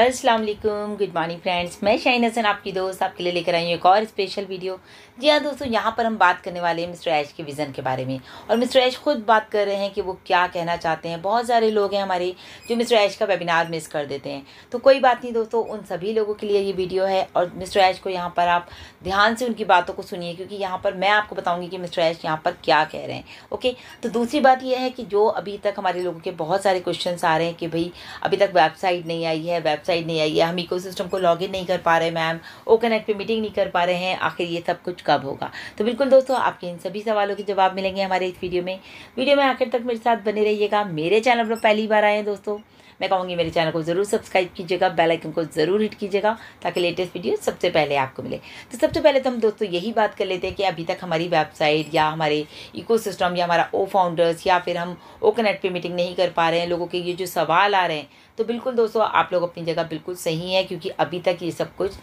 Aslam good morning friends मैं शाहीन हसन आपकी दोस्त आपके लिए लेकर आई हूँ एक और स्पेशल वीडियो जी हाँ दोस्तों यहाँ पर हम बात करने वाले हैं मिस्टर ऐश के विज़न के बारे में और मिस्टर ऐश खुद बात कर रहे हैं कि वो क्या कहना चाहते हैं बहुत सारे लोग हैं हमारे जो मिस्टर ऐश का वेबिनार मिस कर देते हैं तो कोई बात नहीं दोस्तों उन सभी लोगों के लिए ये वीडियो है और मिस्टर ऐश को यहाँ पर आप ध्यान से उनकी बातों को सुनिए क्योंकि यहाँ पर मैं आपको बताऊँगी कि मिस्टर ऐश यहाँ पर क्या कह रहे हैं ओके तो दूसरी बात यह है कि जो अभी तक हमारे लोगों के बहुत सारे क्वेश्चन आ रहे हैं कि भाई अभी तक वेबसाइट नहीं आई है वेब वेबसाइट नहीं आई है हम इकोसिस्टम को लॉगिन नहीं कर पा रहे मैम ओ कनेक्ट पे मीटिंग नहीं कर पा रहे हैं आखिर ये सब कुछ कब होगा तो बिल्कुल दोस्तों आपके इन सभी सवालों के जवाब मिलेंगे हमारे इस वीडियो में वीडियो में आखिर तक मेरे साथ बने रहिएगा मेरे चैनल पर पहली बार आए हैं दोस्तों मैं कहूँगी मेरे चैनल को ज़रूर सब्सक्राइब कीजिएगा बेल आइकन को ज़रूर हिट कीजिएगा ताकि लेटेस्ट वीडियो सबसे पहले आपको मिले तो सबसे पहले तो हम दोस्तों यही बात कर लेते हैं कि अभी तक हमारी वेबसाइट या हमारे इको या हमारा ओ फाउंडर्स या फिर हम ओ कनेक्ट पर मीटिंग नहीं कर पा रहे हैं लोगों के ये जो सवाल आ रहे हैं तो बिल्कुल दोस्तों आप लोग अपनी जगह बिल्कुल सही है क्योंकि अभी तक ये सब कुछ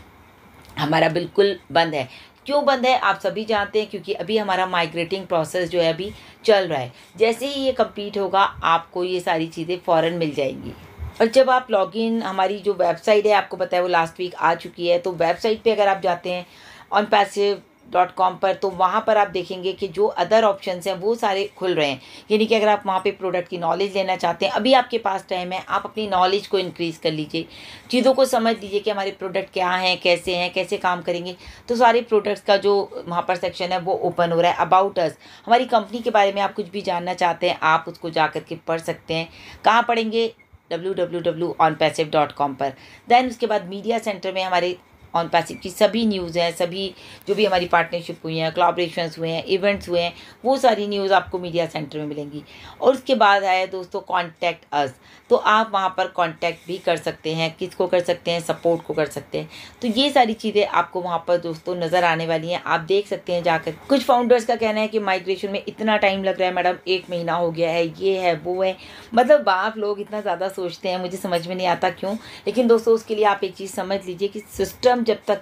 हमारा बिल्कुल बंद है क्यों बंद है आप सभी जानते हैं क्योंकि अभी हमारा माइग्रेटिंग प्रोसेस जो है अभी चल रहा है जैसे ही ये कंप्लीट होगा आपको ये सारी चीज़ें फ़ौरन मिल जाएंगी और जब आप लॉगिन हमारी जो वेबसाइट है आपको पता है वो लास्ट वीक आ चुकी है तो वेबसाइट पे अगर आप जाते हैं ऑन पैसिव डॉट कॉम पर तो वहाँ पर आप देखेंगे कि जो अदर ऑप्शंस हैं वो सारे खुल रहे हैं यानी कि अगर आप वहाँ पे प्रोडक्ट की नॉलेज लेना चाहते हैं अभी आपके पास टाइम है आप अपनी नॉलेज को इंक्रीज़ कर लीजिए चीज़ों को समझ लीजिए कि हमारे प्रोडक्ट क्या हैं कैसे हैं कैसे काम करेंगे तो सारे प्रोडक्ट्स का जो वहाँ पर सेक्शन है वो ओपन हो रहा है अबाउट अस हमारी कंपनी के बारे में आप कुछ भी जानना चाहते हैं आप उसको जा के पढ़ सकते हैं कहाँ पढ़ेंगे W W W on passive dot com पर दैन उसके बाद मीडिया सेंटर में हमारे ऑन पैसिव की सभी न्यूज़ हैं सभी जो भी हमारी पार्टनरशिप हुई हैं कोलाब्रेशन हुए हैं इवेंट्स हुए हैं वो सारी न्यूज़ आपको मीडिया सेंटर में मिलेंगी और उसके बाद आया दोस्तों कॉन्टैक्ट अस तो आप वहाँ पर कॉन्टैक्ट भी कर सकते हैं किसको कर सकते हैं सपोर्ट को कर सकते हैं तो ये सारी चीज़ें आपको वहाँ पर दोस्तों नज़र आने वाली हैं आप देख सकते हैं जाकर कुछ फाउंडर्स का कहना है कि माइग्रेशन में इतना टाइम लग रहा है मैडम एक महीना हो गया है ये है वो है मतलब आप लोग इतना ज़्यादा सोचते हैं मुझे समझ में नहीं आता क्यों लेकिन दोस्तों उसके लिए आप एक चीज़ समझ लीजिए कि सिस्टम सिस्टम जब तक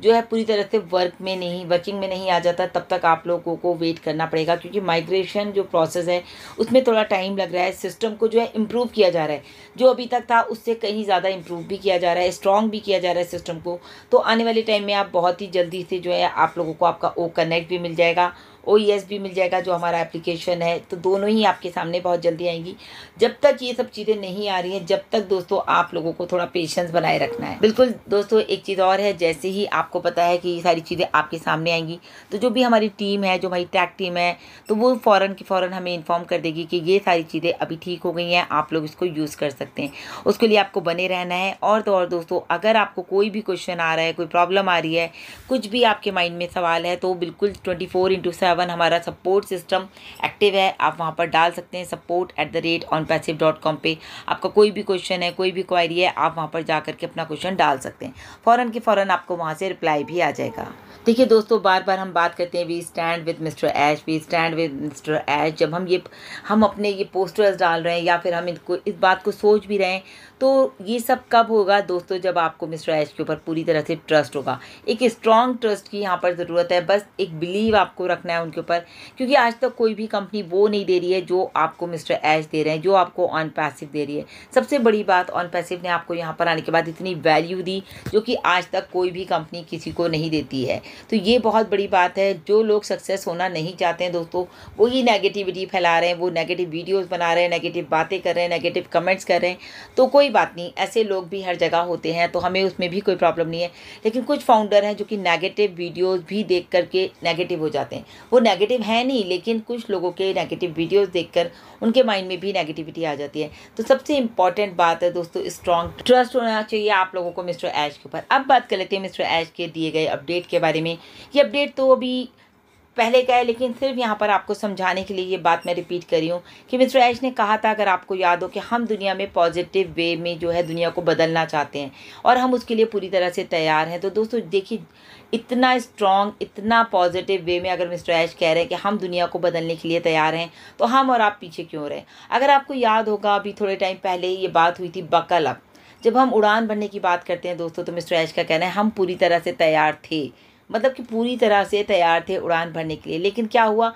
जो है पूरी तरह से वर्क में नहीं वर्किंग में नहीं आ जाता तब तक आप लोगों को वेट करना पड़ेगा क्योंकि माइग्रेशन जो प्रोसेस है उसमें थोड़ा टाइम लग रहा है सिस्टम को जो है इम्प्रूव किया जा रहा है जो अभी तक था उससे कहीं ज़्यादा इम्प्रूव भी किया जा रहा है स्ट्रॉन्ग भी किया जा रहा है सिस्टम को तो आने वाले टाइम में आप बहुत ही जल्दी से जो है आप लोगों को आपका ओ कनेक्ट भी मिल जाएगा ओ भी e मिल जाएगा जो हमारा एप्लीकेशन है तो दोनों ही आपके सामने बहुत जल्दी आएंगी जब तक ये सब चीज़ें नहीं आ रही हैं जब तक दोस्तों आप लोगों को थोड़ा पेशेंस बनाए रखना है बिल्कुल दोस्तों एक चीज़ और है जैसे ही आपको पता है कि ये सारी चीज़ें आपके सामने आएंगी तो जो भी हमारी टीम है जो हमारी टैक टीम है तो वो फ़ौर की फ़ौर हमें इन्फॉर्म कर देगी कि ये सारी चीज़ें अभी ठीक हो गई हैं आप लोग इसको यूज़ कर सकते हैं उसके लिए आपको बने रहना है और तो और दोस्तों अगर आपको कोई भी क्वेश्चन आ रहा है कोई प्रॉब्लम आ रही है कुछ भी आपके माइंड में सवाल है तो बिल्कुल twenty four into seven seven हमारा सपोर्ट सिस्टम एक्टिव है आप वहाँ पर डाल सकते हैं support at the rate on passive dot com पर आपका कोई भी क्वेश्चन है कोई भी क्वायरी है आप वहाँ पर जा करके अपना क्वेश्चन डाल सकते हैं फ़ौरन के फ़ौरन आपको वहाँ से रिप्लाई भी आ जाएगा देखिए दोस्तों बार बार हम बात करते हैं we stand with mister Ash we stand with mister Ash जब हम ये हम अपने ये पोस्टर्स डाल रहे हैं या फिर हम इनको इस बात को सोच भी रहे हैं तो ये सब कब होगा दोस्तों जब आपको मिस्टर एच के ऊपर पूरी तरह से ट्रस्ट होगा एक स्ट्रॉन्ग ट्रस्ट की यहाँ पर ज़रूरत है बस एक बिलीव आपको रखना है उनके ऊपर क्योंकि आज तक कोई भी कंपनी वो नहीं दे रही है जो आपको मिस्टर एच दे रहे हैं जो आपको ऑन पैसिव दे रही है सबसे बड़ी बात ऑन पैसिव ने आपको यहाँ पर आने के बाद इतनी वैल्यू दी जो कि आज तक कोई भी कंपनी किसी को नहीं देती है तो ये बहुत बड़ी बात है जो लोग सक्सेस होना नहीं चाहते हैं दोस्तों वो ये नेगेटिविटी फैला रहे हैं वो नेगेटिव वीडियोज़ बना रहे हैं नेगेटिव बातें कर रहे हैं नेगेटिव कमेंट्स कर रहे हैं तो कोई बात नहीं ऐसे लोग भी हर जगह होते हैं तो हमें उसमें भी कोई प्रॉब्लम नहीं है लेकिन कुछ फाउंडर हैं जो कि नेगेटिव वीडियोस भी देख करके नेगेटिव हो जाते हैं वो नेगेटिव है नहीं लेकिन कुछ लोगों के नेगेटिव वीडियोस देखकर उनके माइंड में भी नेगेटिविटी आ जाती है तो सबसे इंपॉर्टेंट बात है दोस्तों स्ट्रॉन्ग ट्रस्ट होना चाहिए आप लोगों को मिस्टर ऐश के ऊपर अब बात कर लेते हैं मिस्टर ऐश के दिए गए अपडेट के बारे में ये अपडेट तो अभी पहले क्या है लेकिन सिर्फ यहाँ पर आपको समझाने के लिए ये बात मैं रिपीट करी हूँ कि मिस्टर ऐश ने कहा था अगर आपको याद हो कि हम दुनिया में पॉजिटिव वे में जो है दुनिया को बदलना चाहते हैं और हम उसके लिए पूरी तरह से तैयार हैं तो दोस्तों देखिए इतना स्ट्रॉन्ग इतना पॉजिटिव वे में अगर मिस्टर ऐश कह रहे हैं कि हम दुनिया को बदलने के लिए तैयार हैं तो हम और आप पीछे क्यों रहें अगर आपको याद होगा अभी थोड़े टाइम पहले ये बात हुई थी बकल जब हम उड़ान भरने की बात करते हैं दोस्तों तो मिस्टर ऐश का कहना है हम पूरी तरह से तैयार थे मतलब कि पूरी तरह से तैयार थे उड़ान भरने के लिए लेकिन क्या हुआ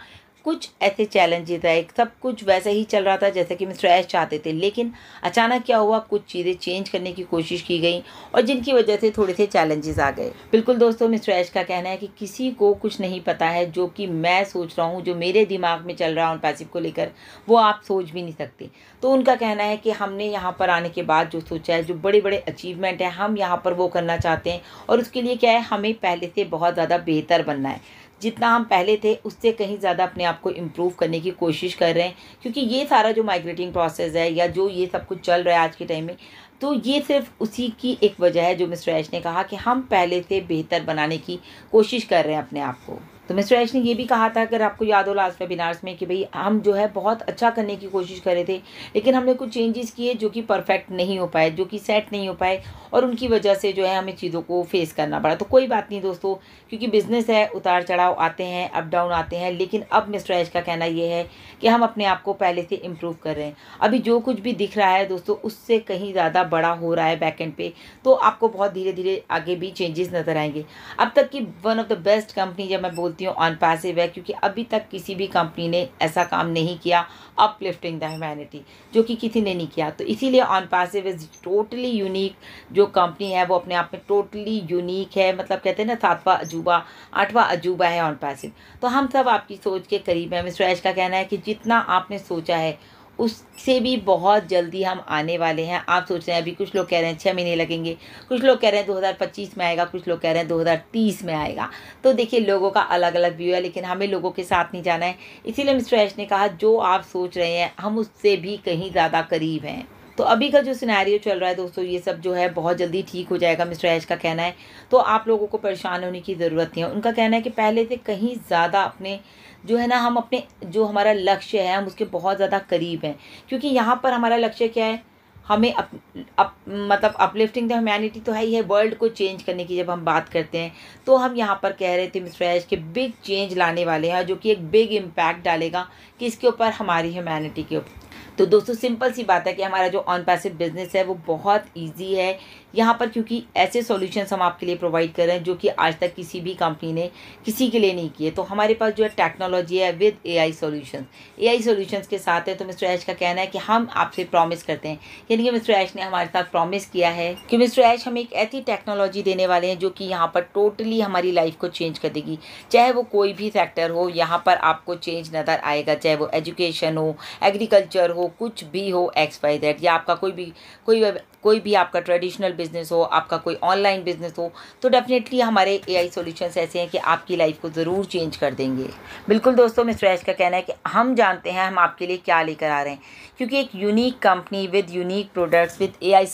कुछ ऐसे चैलेंजेस आए सब कुछ वैसे ही चल रहा था जैसे कि मिस्टर ऐश चाहते थे लेकिन अचानक क्या हुआ कुछ चीज़ें चेंज करने की कोशिश की गई और जिनकी वजह से थोड़े से चैलेंजेस आ गए बिल्कुल दोस्तों मिस्टर ऐश का कहना है कि किसी को कुछ नहीं पता है जो कि मैं सोच रहा हूँ जो मेरे दिमाग में चल रहा है उन पैसिव को लेकर वो आप सोच भी नहीं सकते तो उनका कहना है कि हमने यहाँ पर आने के बाद जो सोचा है जो बड़े बड़े अचीवमेंट हैं हम यहाँ पर वो करना चाहते हैं और उसके लिए क्या है हमें पहले से बहुत ज़्यादा बेहतर बनना है जितना हम पहले थे उससे कहीं ज़्यादा अपने आप को इम्प्रूव करने की कोशिश कर रहे हैं क्योंकि ये सारा जो माइग्रेटिंग प्रोसेस है या जो ये सब कुछ चल रहा है आज के टाइम में तो ये सिर्फ उसी की एक वजह है जो मिस्टर ऐश ने कहा कि हम पहले से बेहतर बनाने की कोशिश कर रहे हैं अपने आप को तो मिस्टर एच ने ये भी कहा था अगर आपको याद हो लास्ट वेबिनार्स में कि भाई हम जो है बहुत अच्छा करने की कोशिश कर रहे थे लेकिन हमने कुछ चेंजेस किए जो कि परफेक्ट नहीं हो पाए जो कि सेट नहीं हो पाए और उनकी वजह से जो है हमें चीज़ों को फेस करना पड़ा तो कोई बात नहीं दोस्तों क्योंकि बिज़नेस है उतार चढ़ाव आते हैं अप डाउन आते हैं लेकिन अब मिस्टर एच का कहना ये है कि हम अपने आप को पहले से इम्प्रूव कर रहे हैं अभी जो कुछ भी दिख रहा है दोस्तों उससे कहीं ज़्यादा बड़ा हो रहा है बैकेंड पे तो आपको बहुत धीरे धीरे आगे भी चेंजेस नज़र आएंगे अब तक की one of the best company जब मैं बोलती बोलती हूँ ऑन पैसिव है क्योंकि अभी तक किसी भी कंपनी ने ऐसा काम नहीं किया अपलिफ्टिंग द ह्यूमैनिटी जो कि किसी ने नहीं किया तो इसीलिए on passive is totally unique जो कंपनी है वो अपने आप में टोटली यूनिक है मतलब कहते हैं ना सातवा अजूबा आठवा अजूबा है ऑन पैसिव तो हम सब आपकी सोच के करीब हैं मिस्टर ऐश का कहना है कि जितना आपने सोचा है उससे भी बहुत जल्दी हम आने वाले हैं आप सोच रहे हैं अभी कुछ लोग कह रहे हैं छः महीने लगेंगे कुछ लोग कह रहे हैं 2025 में आएगा कुछ लोग कह रहे हैं 2030 में आएगा तो देखिए लोगों का अलग अलग व्यू है लेकिन हमें लोगों के साथ नहीं जाना है इसीलिए मिस्टर ऐश ने कहा जो आप सोच रहे हैं हम उससे भी कहीं ज़्यादा करीब हैं तो अभी का जो सिनेरियो चल रहा है दोस्तों ये सब जो है बहुत जल्दी ठीक हो जाएगा मिस्टर ऐश का कहना है तो आप लोगों को परेशान होने की ज़रूरत नहीं है उनका कहना है कि पहले से कहीं ज़्यादा अपने जो है ना हम अपने जो हमारा लक्ष्य है हम उसके बहुत ज़्यादा करीब हैं क्योंकि यहाँ पर हमारा लक्ष्य क्या है हमें अप, अप मतलब अपलिफ्टिंग द ह्यूमैनिटी तो है ही है वर्ल्ड को चेंज करने की जब हम बात करते हैं तो हम यहाँ पर कह रहे थे मिस्टर ऐश के बिग चेंज लाने वाले हैं जो कि एक बिग इम्पैक्ट डालेगा किसके ऊपर हमारी ह्यूमैनिटी के ऊपर तो दोस्तों सिंपल सी बात है कि हमारा जो ऑन पैसिव बिजनेस है वो बहुत ईजी है यहाँ पर क्योंकि ऐसे सॉल्यूशंस हम आपके लिए प्रोवाइड कर रहे हैं जो कि आज तक किसी भी कंपनी ने किसी के लिए नहीं किए तो हमारे पास जो है टेक्नोलॉजी है with A I solution A आई के साथ है तो मिस्टर ऐश का कहना है कि हम आपसे प्रॉमिस करते हैं यानी कि मिस्टर ऐश ने हमारे साथ प्रॉमिस किया है कि मिस्टर ऐश हमें एक ऐसी टेक्नोलॉजी देने वाले हैं जो कि यहाँ पर टोटली हमारी लाइफ को चेंज कर देगी चाहे वो कोई भी सेक्टर हो यहाँ पर आपको चेंज नज़र आएगा चाहे वो एजुकेशन हो एग्रीकल्चर हो कुछ भी हो एक्स वाई जेड या आपका कोई भी कोई कोई भी आपका ट्रेडिशनल बिजनेस हो आपका कोई ऑनलाइन बिजनेस हो तो डेफिनेटली हमारे ए आई ऐसे हैं कि आपकी लाइफ को ज़रूर चेंज कर देंगे बिल्कुल दोस्तों मिस्टर ऐश का कहना है कि हम जानते हैं हम आपके लिए क्या लेकर आ रहे हैं क्योंकि एक unique company with unique products with A I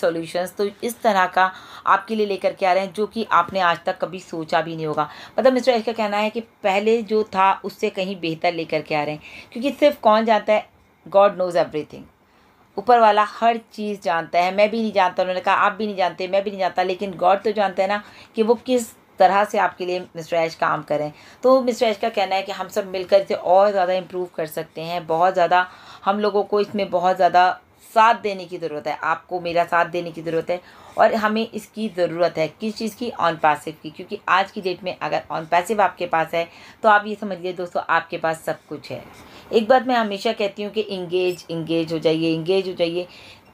तो इस तरह का आपके लिए लेकर के आ रहे हैं जो कि आपने आज तक कभी सोचा भी नहीं होगा मतलब मिस्टर ऐश का कहना है कि पहले जो था उससे कहीं बेहतर लेकर के आ रहे हैं क्योंकि सिर्फ कौन जानता है गॉड नोज़ एवरीथिंग ऊपर वाला हर चीज़ जानता है मैं भी नहीं जानता उन्होंने कहा आप भी नहीं जानते मैं भी नहीं जानता लेकिन गॉड तो जानते हैं ना कि वो किस तरह से आपके लिए मिस्टर ऐश काम करें तो मिस्टर ऐश का कहना है कि हम सब मिलकर इसे और ज़्यादा इम्प्रूव कर सकते हैं बहुत ज़्यादा हम लोगों को इसमें बहुत ज़्यादा साथ देने की ज़रूरत है आपको मेरा साथ देने की ज़रूरत है और हमें इसकी ज़रूरत है किस चीज़ की ऑन पैसिव की क्योंकि आज की डेट में अगर ऑन पैसिव आपके पास है तो आप ये समझिए दोस्तों आपके पास सब कुछ है एक बात मैं हमेशा कहती हूँ कि इंगेज इंगेज हो जाइए इंगेज हो जाइए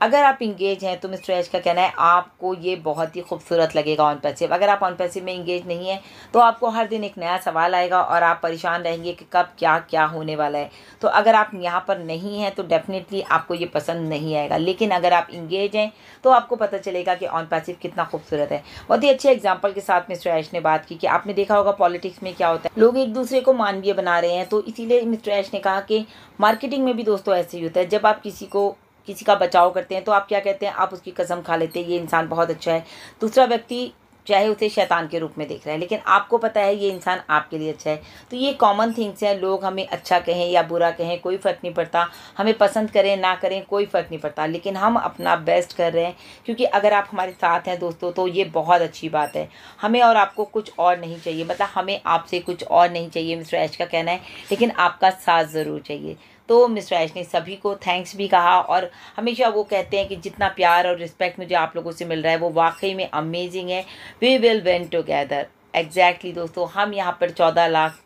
अगर आप इंगेज हैं तो मिस्टर ऐश का कहना है आपको ये बहुत ही खूबसूरत लगेगा ऑन पैसिव अगर आप ऑन पैसिव में इंगेज नहीं है तो आपको हर दिन एक नया सवाल आएगा और आप परेशान रहेंगे कि कब क्या क्या होने वाला है तो अगर आप यहाँ पर नहीं हैं तो डेफ़िनेटली आपको ये पसंद नहीं आएगा लेकिन अगर आप इंगेज हैं तो आपको पता चलेगा कि ऑन पैसिव कितना खूबसूरत है बहुत ही अच्छे एग्जाम्पल के साथ मिस्टर ऐश ने बात की कि आपने देखा होगा पॉलिटिक्स में क्या होता है लोग एक दूसरे को मानवीय बना रहे हैं तो इसीलिए मिस्टर ऐश ने कहा कि मार्केटिंग में भी दोस्तों ऐसे ही होता है जब आप किसी को किसी का बचाव करते हैं तो आप क्या कहते हैं आप उसकी कसम खा लेते हैं ये इंसान बहुत अच्छा है दूसरा व्यक्ति चाहे उसे शैतान के रूप में देख रहा है लेकिन आपको पता है ये इंसान आपके लिए अच्छा है तो ये कॉमन थिंग्स हैं लोग हमें अच्छा कहें या बुरा कहें कोई फ़र्क नहीं पड़ता हमें पसंद करें ना करें कोई फ़र्क नहीं पड़ता लेकिन हम अपना बेस्ट कर रहे हैं क्योंकि अगर आप हमारे साथ हैं दोस्तों तो ये बहुत अच्छी बात है हमें और आपको कुछ और नहीं चाहिए मतलब हमें आपसे कुछ और नहीं चाहिए मिस्टर ऐश का कहना है लेकिन आपका साथ ज़रूर चाहिए तो मिस ऐश ने सभी को थैंक्स भी कहा और हमेशा वो कहते हैं कि जितना प्यार और रिस्पेक्ट मुझे आप लोगों से मिल रहा है वो वाकई में अमेजिंग है we will win together exactly दोस्तों हम यहाँ पर चौदह लाख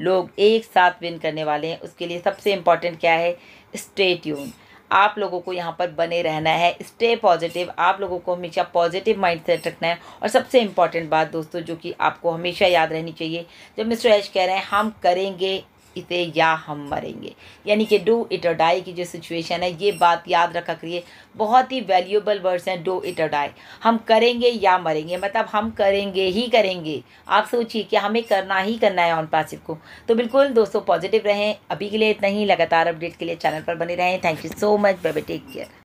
लोग एक साथ विन करने वाले हैं उसके लिए सबसे इम्पॉर्टेंट क्या है स्टे ट्यून आप लोगों को यहाँ पर बने रहना है स्टे पॉजिटिव आप लोगों को हमेशा पॉजिटिव माइंड सेट रखना है और सबसे इम्पॉर्टेंट बात दोस्तों जो कि आपको हमेशा याद रहनी चाहिए जब मिस्टर ऐश कह रहे हैं हम करेंगे इसे या हम मरेंगे यानी कि डू इट और डाई की जो सिचुएशन है ये बात याद रखा करिए बहुत ही वैल्यूबल वर्ड्स हैं डू इट और डाई हम करेंगे या मरेंगे मतलब हम करेंगे ही करेंगे आप सोचिए कि हमें करना ही करना है ऑन पासिव को तो बिल्कुल दोस्तों पॉजिटिव रहें अभी के लिए इतना ही लगातार अपडेट के लिए चैनल पर बने रहें थैंक यू सो मच बेबे टेक केयर